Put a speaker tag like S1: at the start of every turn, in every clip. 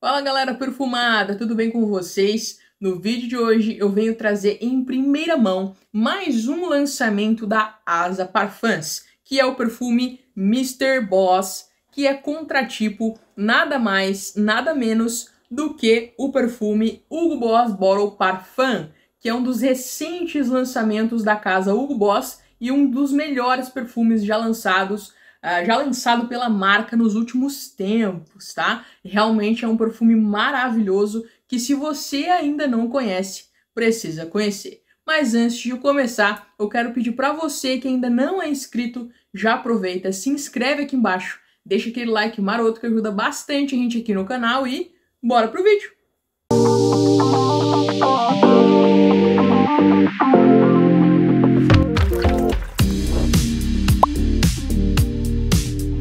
S1: Fala galera perfumada, tudo bem com vocês? No vídeo de hoje eu venho trazer em primeira mão mais um lançamento da Asa Parfums, que é o perfume Mr. Boss, que é contratipo nada mais, nada menos do que o perfume Hugo Boss Bottle Parfum, que é um dos recentes lançamentos da casa Hugo Boss e um dos melhores perfumes já lançados ah, já lançado pela marca nos últimos tempos, tá? Realmente é um perfume maravilhoso que se você ainda não conhece, precisa conhecer. Mas antes de começar, eu quero pedir para você que ainda não é inscrito, já aproveita, se inscreve aqui embaixo, deixa aquele like maroto que ajuda bastante a gente aqui no canal e bora pro vídeo. Música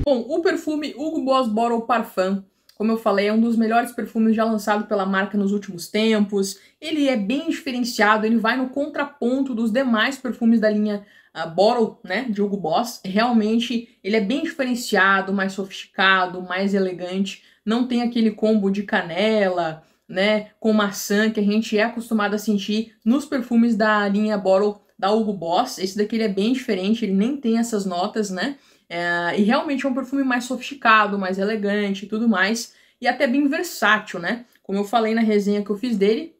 S1: Bom, o perfume Hugo Boss Bottle Parfum, como eu falei, é um dos melhores perfumes já lançado pela marca nos últimos tempos. Ele é bem diferenciado, ele vai no contraponto dos demais perfumes da linha uh, Bottle, né, de Hugo Boss. Realmente, ele é bem diferenciado, mais sofisticado, mais elegante. Não tem aquele combo de canela, né, com maçã que a gente é acostumado a sentir nos perfumes da linha Bottle da Hugo Boss. Esse daqui ele é bem diferente, ele nem tem essas notas, né? É, e realmente é um perfume mais sofisticado, mais elegante e tudo mais. E até bem versátil, né? Como eu falei na resenha que eu fiz dele,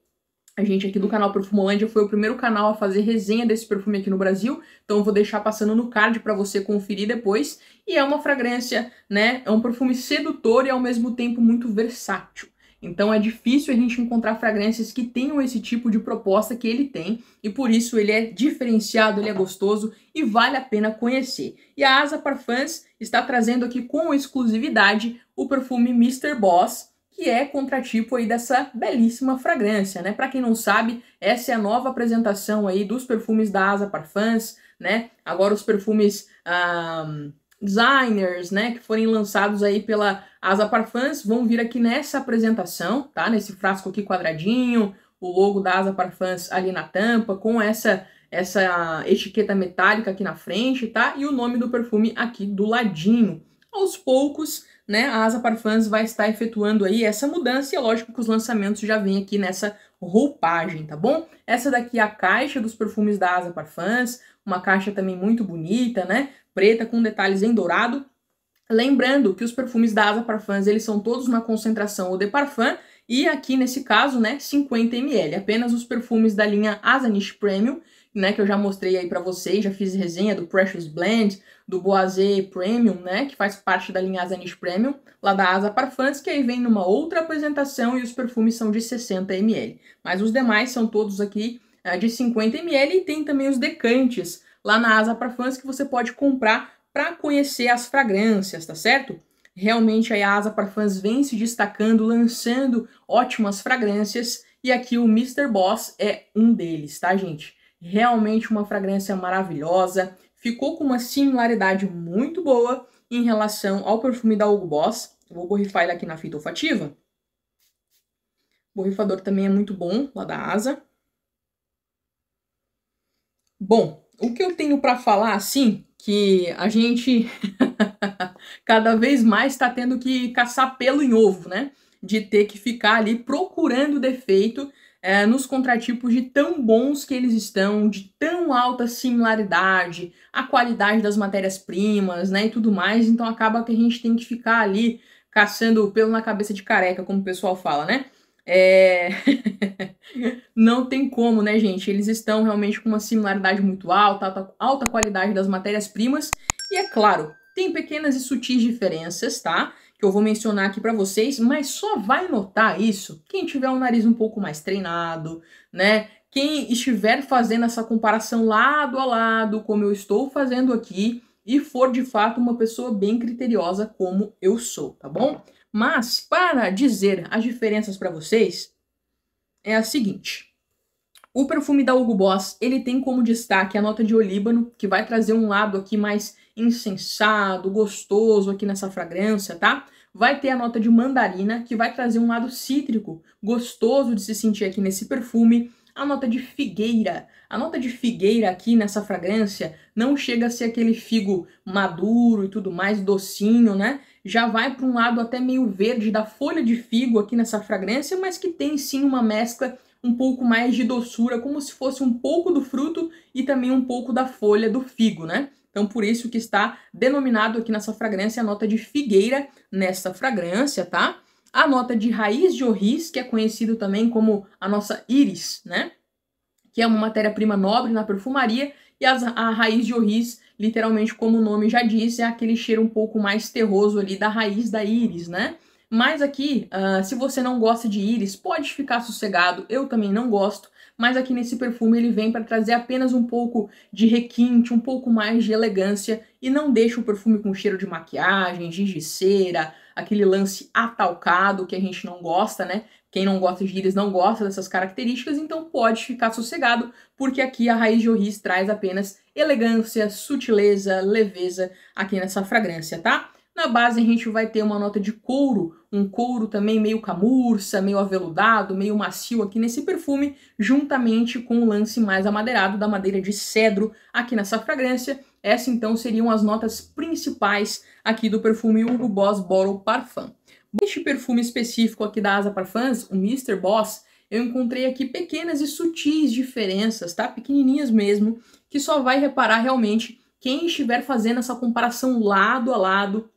S1: a gente aqui do canal Perfumolândia foi o primeiro canal a fazer resenha desse perfume aqui no Brasil, então eu vou deixar passando no card para você conferir depois. E é uma fragrância, né? É um perfume sedutor e ao mesmo tempo muito versátil. Então é difícil a gente encontrar fragrâncias que tenham esse tipo de proposta que ele tem e por isso ele é diferenciado, ele é gostoso e vale a pena conhecer. E a Asa Parfums está trazendo aqui com exclusividade o perfume Mr. Boss, que é contratipo aí dessa belíssima fragrância, né? Para quem não sabe, essa é a nova apresentação aí dos perfumes da Asa Parfums, né? Agora os perfumes um, designers, né, que forem lançados aí pela Asa Parfans, vão vir aqui nessa apresentação, tá? Nesse frasco aqui quadradinho, o logo da Asa Parfans ali na tampa, com essa essa etiqueta metálica aqui na frente, tá? E o nome do perfume aqui do ladinho. Aos poucos, né, a Asa Parfans vai estar efetuando aí essa mudança e é lógico que os lançamentos já vêm aqui nessa roupagem, tá bom? Essa daqui é a caixa dos perfumes da Asa Parfums, uma caixa também muito bonita, né? Preta com detalhes em dourado. Lembrando que os perfumes da Ava Parfums, eles são todos uma concentração ou de parfum, e aqui nesse caso, né, 50 ml, apenas os perfumes da linha Azanish Premium, né, que eu já mostrei aí para vocês, já fiz resenha do Precious Blend, do Boazé Premium, né, que faz parte da linha Azanish Premium, lá da Asa Parfums, que aí vem numa outra apresentação e os perfumes são de 60 ml. Mas os demais são todos aqui é, de 50 ml e tem também os decantes lá na Asa para Fãs que você pode comprar para conhecer as fragrâncias, tá certo? Realmente a Asa para Fãs vem se destacando, lançando ótimas fragrâncias e aqui o Mr. Boss é um deles, tá, gente? Realmente uma fragrância maravilhosa, ficou com uma similaridade muito boa em relação ao perfume da Hugo Boss. Vou borrifar ele aqui na fita olfativa. O borrifador também é muito bom, lá da Asa. Bom, o que eu tenho para falar assim, que a gente cada vez mais está tendo que caçar pelo em ovo, né? De ter que ficar ali procurando defeito é, nos contratipos de tão bons que eles estão, de tão alta similaridade, a qualidade das matérias-primas, né? E tudo mais. Então acaba que a gente tem que ficar ali caçando pelo na cabeça de careca, como o pessoal fala, né? É... não tem como, né, gente? Eles estão realmente com uma similaridade muito alta, alta, alta qualidade das matérias-primas. E é claro, tem pequenas e sutis diferenças, tá? Que eu vou mencionar aqui para vocês, mas só vai notar isso quem tiver um nariz um pouco mais treinado, né? Quem estiver fazendo essa comparação lado a lado, como eu estou fazendo aqui, e for de fato uma pessoa bem criteriosa como eu sou, tá bom? Mas para dizer as diferenças para vocês, é a seguinte. O perfume da Hugo Boss, ele tem como destaque a nota de olíbano, que vai trazer um lado aqui mais incensado, gostoso aqui nessa fragrância, tá? Vai ter a nota de mandarina, que vai trazer um lado cítrico, gostoso de se sentir aqui nesse perfume. A nota de figueira. A nota de figueira aqui nessa fragrância não chega a ser aquele figo maduro e tudo mais, docinho, né? já vai para um lado até meio verde da folha de figo aqui nessa fragrância, mas que tem sim uma mescla um pouco mais de doçura, como se fosse um pouco do fruto e também um pouco da folha do figo, né? Então, por isso que está denominado aqui nessa fragrância a nota de figueira nessa fragrância, tá? A nota de raiz de orris, que é conhecido também como a nossa íris, né? Que é uma matéria-prima nobre na perfumaria, e a, a raiz de orris literalmente, como o nome já diz, é aquele cheiro um pouco mais terroso ali da raiz da íris, né? Mas aqui, uh, se você não gosta de íris, pode ficar sossegado, eu também não gosto, mas aqui nesse perfume ele vem para trazer apenas um pouco de requinte, um pouco mais de elegância e não deixa o perfume com cheiro de maquiagem, giz de cera, aquele lance atalcado que a gente não gosta, né? Quem não gosta de líderes não gosta dessas características, então pode ficar sossegado, porque aqui a raiz de Orris traz apenas elegância, sutileza, leveza aqui nessa fragrância, tá? Na base a gente vai ter uma nota de couro, um couro também meio camurça, meio aveludado, meio macio aqui nesse perfume, juntamente com o lance mais amadeirado da madeira de cedro aqui nessa fragrância. Essas então seriam as notas principais aqui do perfume Hugo Boss Bottle Parfum. Neste perfume específico aqui da Asa Parfums, o Mr. Boss, eu encontrei aqui pequenas e sutis diferenças, tá? Pequenininhas mesmo, que só vai reparar realmente quem estiver fazendo essa comparação lado a lado,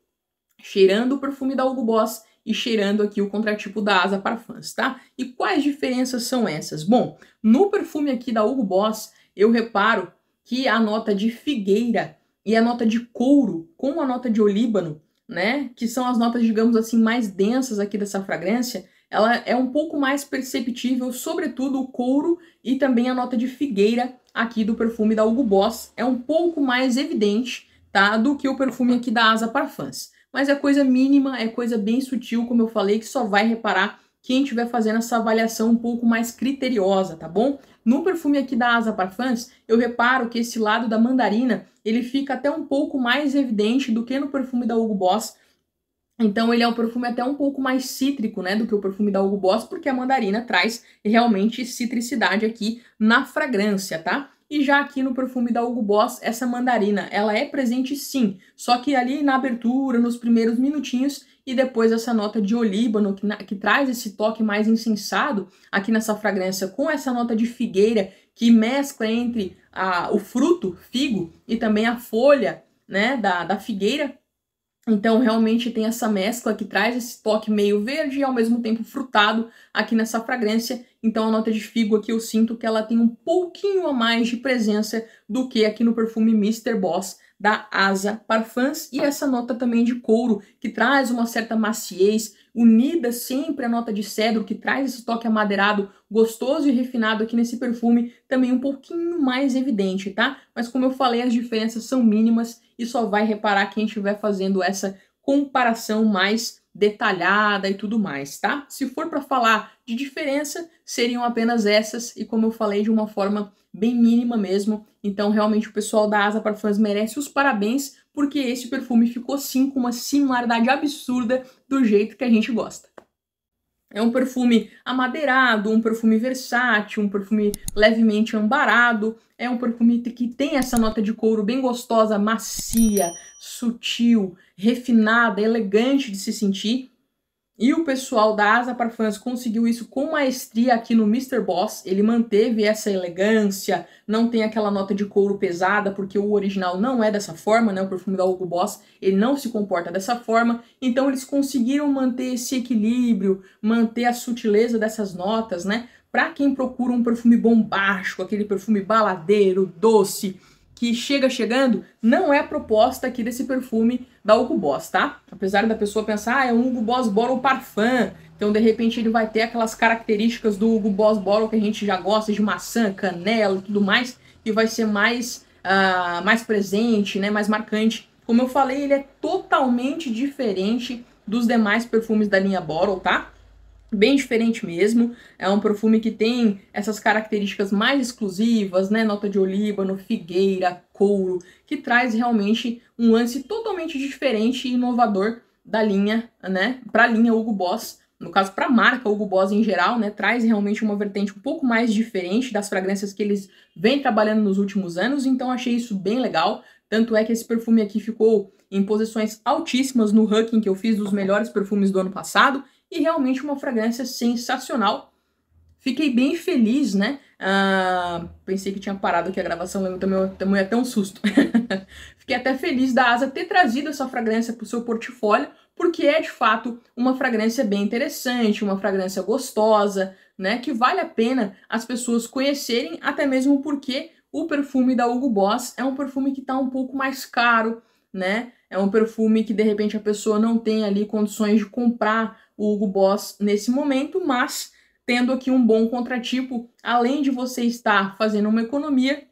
S1: cheirando o perfume da Hugo Boss e cheirando aqui o contratipo da Asa Parfums, tá? E quais diferenças são essas? Bom, no perfume aqui da Hugo Boss, eu reparo que a nota de figueira e a nota de couro com a nota de olíbano, né, que são as notas, digamos assim, mais densas aqui dessa fragrância, ela é um pouco mais perceptível, sobretudo o couro e também a nota de figueira aqui do perfume da Hugo Boss é um pouco mais evidente, tá, do que o perfume aqui da Asa Parfums. Mas é coisa mínima, é coisa bem sutil, como eu falei, que só vai reparar quem estiver fazendo essa avaliação um pouco mais criteriosa, tá bom? No perfume aqui da Asa Parfums, eu reparo que esse lado da mandarina, ele fica até um pouco mais evidente do que no perfume da Hugo Boss. Então ele é um perfume até um pouco mais cítrico, né, do que o perfume da Hugo Boss, porque a mandarina traz realmente citricidade aqui na fragrância, tá? E já aqui no perfume da Hugo Boss, essa mandarina, ela é presente sim, só que ali na abertura, nos primeiros minutinhos, e depois essa nota de olíbano, que, na, que traz esse toque mais insensado aqui nessa fragrância, com essa nota de figueira, que mescla entre a, o fruto, figo, e também a folha né, da, da figueira. Então, realmente tem essa mescla que traz esse toque meio verde e ao mesmo tempo frutado aqui nessa fragrância. Então, a nota de figo aqui eu sinto que ela tem um pouquinho a mais de presença do que aqui no perfume Mr. Boss, da Asa Parfums e essa nota também de couro, que traz uma certa maciez, unida sempre à nota de cedro, que traz esse toque amadeirado gostoso e refinado aqui nesse perfume, também um pouquinho mais evidente, tá? Mas como eu falei, as diferenças são mínimas e só vai reparar quem estiver fazendo essa comparação mais detalhada e tudo mais, tá? Se for para falar de diferença, seriam apenas essas e como eu falei de uma forma bem mínima mesmo. Então, realmente o pessoal da Asa Parfums merece os parabéns porque esse perfume ficou sim com uma similaridade absurda do jeito que a gente gosta. É um perfume amadeirado, um perfume versátil, um perfume levemente ambarado. É um perfume que tem essa nota de couro bem gostosa, macia, sutil, refinada, elegante de se sentir e o pessoal da Asa para fãs conseguiu isso com maestria aqui no Mr. Boss. Ele manteve essa elegância, não tem aquela nota de couro pesada, porque o original não é dessa forma, né? O perfume da Hugo Boss, ele não se comporta dessa forma. Então eles conseguiram manter esse equilíbrio, manter a sutileza dessas notas, né? Para quem procura um perfume bombástico, aquele perfume baladeiro, doce, que chega chegando não é proposta aqui desse perfume da Hugo Boss, tá? Apesar da pessoa pensar, ah, é um Hugo Boss Bottle Parfum, então de repente ele vai ter aquelas características do Hugo Boss Bottle que a gente já gosta de maçã, canela e tudo mais, e vai ser mais, uh, mais presente, né, mais marcante. Como eu falei, ele é totalmente diferente dos demais perfumes da linha Bottle, tá? bem diferente mesmo. É um perfume que tem essas características mais exclusivas, né? Nota de olíbano, figueira, couro, que traz realmente um lance totalmente diferente e inovador da linha, né? Para a linha Hugo Boss, no caso para a marca Hugo Boss em geral, né? Traz realmente uma vertente um pouco mais diferente das fragrâncias que eles vêm trabalhando nos últimos anos. Então achei isso bem legal. Tanto é que esse perfume aqui ficou em posições altíssimas no ranking que eu fiz dos melhores perfumes do ano passado e realmente uma fragrância sensacional. Fiquei bem feliz, né? Ah, pensei que tinha parado aqui a gravação, lembro também, também até um susto. Fiquei até feliz da Asa ter trazido essa fragrância para o seu portfólio, porque é de fato uma fragrância bem interessante, uma fragrância gostosa, né? Que vale a pena as pessoas conhecerem, até mesmo porque o perfume da Hugo Boss é um perfume que está um pouco mais caro, né? é um perfume que de repente a pessoa não tem ali condições de comprar o Hugo Boss nesse momento, mas tendo aqui um bom contratipo, além de você estar fazendo uma economia,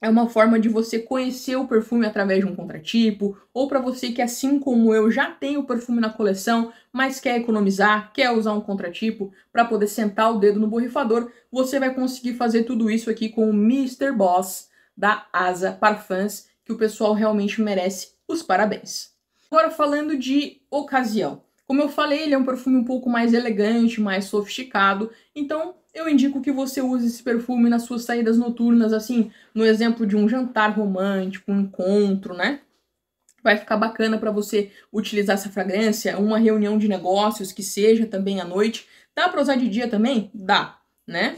S1: é uma forma de você conhecer o perfume através de um contratipo, ou para você que, assim como eu, já tem o perfume na coleção, mas quer economizar, quer usar um contratipo para poder sentar o dedo no borrifador, você vai conseguir fazer tudo isso aqui com o Mr. Boss da Asa Parfums, que o pessoal realmente merece os parabéns. Agora falando de ocasião. Como eu falei, ele é um perfume um pouco mais elegante, mais sofisticado, então eu indico que você use esse perfume nas suas saídas noturnas, assim, no exemplo de um jantar romântico, um encontro, né? Vai ficar bacana para você utilizar essa fragrância, uma reunião de negócios que seja também à noite. Dá para usar de dia também? Dá, né?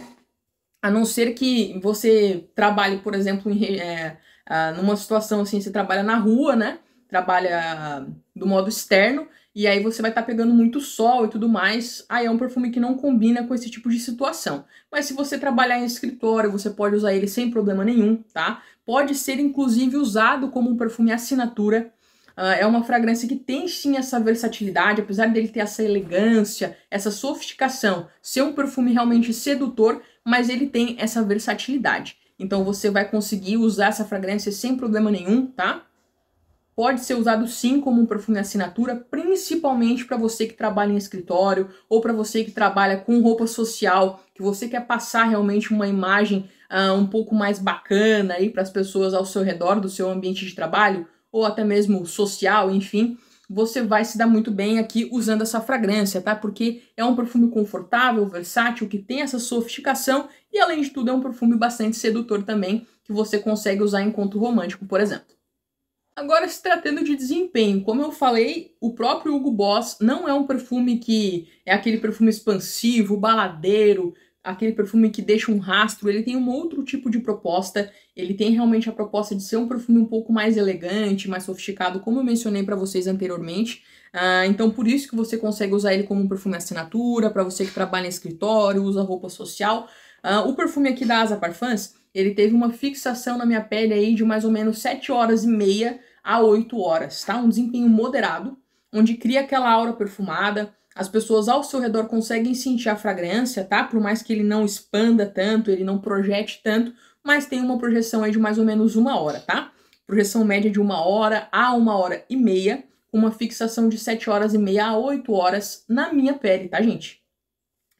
S1: A não ser que você trabalhe, por exemplo, em, é, ah, numa situação assim, você trabalha na rua, né? Trabalha do modo externo, e aí você vai estar tá pegando muito sol e tudo mais. Aí é um perfume que não combina com esse tipo de situação. Mas se você trabalhar em escritório, você pode usar ele sem problema nenhum, tá? Pode ser inclusive usado como um perfume assinatura. Uh, é uma fragrância que tem sim essa versatilidade, apesar dele ter essa elegância, essa sofisticação, ser um perfume realmente sedutor, mas ele tem essa versatilidade. Então você vai conseguir usar essa fragrância sem problema nenhum, tá? Pode ser usado sim como um perfume assinatura, principalmente para você que trabalha em escritório ou para você que trabalha com roupa social, que você quer passar realmente uma imagem uh, um pouco mais bacana aí para as pessoas ao seu redor, do seu ambiente de trabalho ou até mesmo social, enfim você vai se dar muito bem aqui usando essa fragrância, tá? Porque é um perfume confortável, versátil, que tem essa sofisticação e, além de tudo, é um perfume bastante sedutor também, que você consegue usar em conto romântico, por exemplo. Agora, se tratando de desempenho, como eu falei, o próprio Hugo Boss não é um perfume que é aquele perfume expansivo, baladeiro, aquele perfume que deixa um rastro, ele tem um outro tipo de proposta. Ele tem realmente a proposta de ser um perfume um pouco mais elegante, mais sofisticado, como eu mencionei para vocês anteriormente. Ah, então, por isso que você consegue usar ele como um perfume assinatura, para você que trabalha em escritório, usa roupa social. Ah, o perfume aqui da Asa Parfums, ele teve uma fixação na minha pele aí de mais ou menos 7 horas e meia a 8 horas, tá? Um desempenho moderado, onde cria aquela aura perfumada, as pessoas ao seu redor conseguem sentir a fragrância, tá? Por mais que ele não expanda tanto, ele não projete tanto, mas tem uma projeção aí de mais ou menos uma hora, tá? Projeção média de uma hora a uma hora e meia, uma fixação de sete horas e meia a oito horas na minha pele, tá, gente?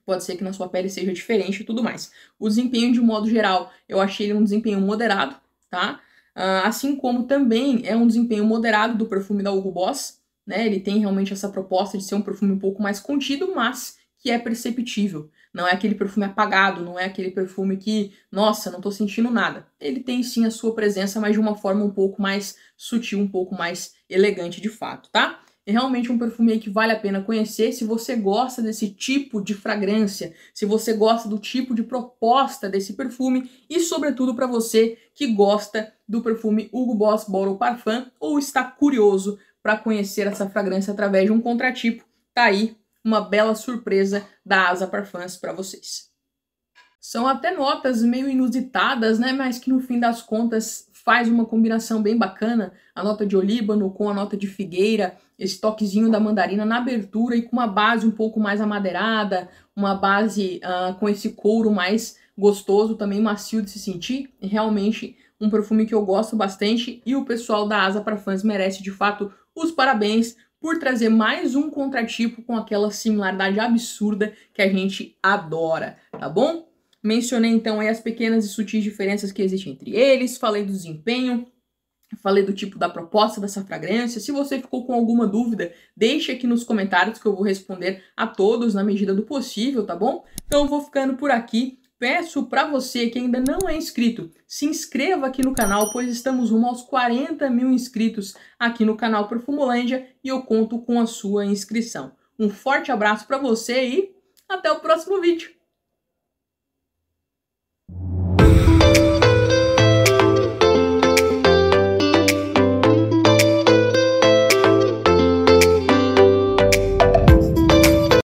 S1: Pode ser que na sua pele seja diferente e tudo mais. O desempenho, de modo geral, eu achei ele um desempenho moderado, tá? Ah, assim como também é um desempenho moderado do perfume da Hugo Boss, né? Ele tem realmente essa proposta de ser um perfume um pouco mais contido, mas que é perceptível. Não é aquele perfume apagado, não é aquele perfume que, nossa, não tô sentindo nada. Ele tem sim a sua presença, mas de uma forma um pouco mais sutil, um pouco mais elegante de fato, tá? É realmente um perfume que vale a pena conhecer se você gosta desse tipo de fragrância, se você gosta do tipo de proposta desse perfume e, sobretudo, para você que gosta do perfume Hugo Boss Bottle Parfum ou está curioso para conhecer essa fragrância através de um contratipo. Tá aí uma bela surpresa da Asa Parfums para vocês. São até notas meio inusitadas, né, mas que no fim das contas faz uma combinação bem bacana, a nota de olíbano com a nota de figueira, esse toquezinho da mandarina na abertura e com uma base um pouco mais amadeirada, uma base uh, com esse couro mais gostoso, também macio de se sentir, realmente um perfume que eu gosto bastante e o pessoal da Asa para fãs merece de fato os parabéns por trazer mais um contratipo com aquela similaridade absurda que a gente adora, tá bom? Mencionei então aí as pequenas e sutis diferenças que existem entre eles, falei do desempenho, falei do tipo da proposta dessa fragrância. Se você ficou com alguma dúvida, deixe aqui nos comentários que eu vou responder a todos na medida do possível, tá bom? Então eu vou ficando por aqui. Peço para você que ainda não é inscrito, se inscreva aqui no canal, pois estamos rumo aos 40 mil inscritos aqui no canal Perfumolândia e eu conto com a sua inscrição. Um forte abraço para você e até o próximo vídeo!